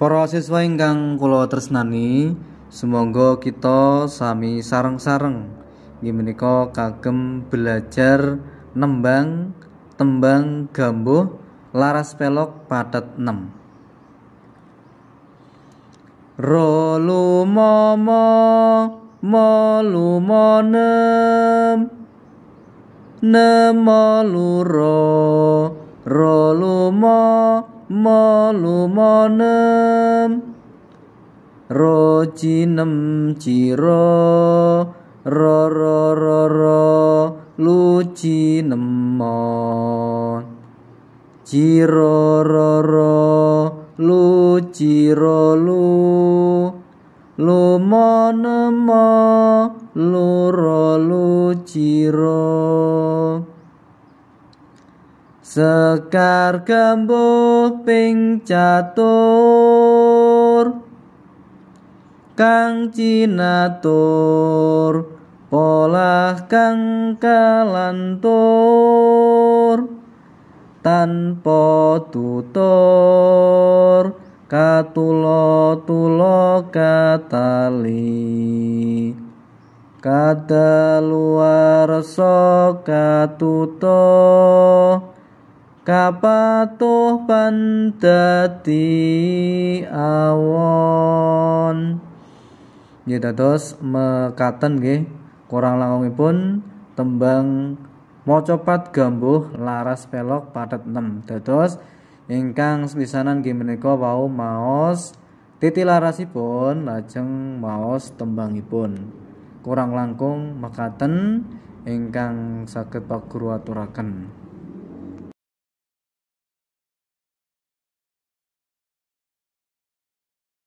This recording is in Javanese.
Para siswa ingkang kula tresnani, semoga kita sami sareng-sareng nggih menika kagem belajar nembang tembang gambuh laras pelok padat 6. Rolu momo molu monem nemoluro rolu mo mo lumonem ro cinem ciro ro ro ro ro lu mon ciro ro ro lu ciro lu lumonemo lu ro lu ciro Sekar kembuh ping Kang cina tur Polah kang kalantur Tanpa tutur Katulo tulo katali Kata kapatuh pandati awon dados mekaten nggih kurang langkungipun tembang mocopat gambuh laras pelok padat 6 dados ingkang sepisanan nggih menika wau maos titi larasipun lajeng maos tembangipun kurang langkung mekaten ingkang saged guru aturaken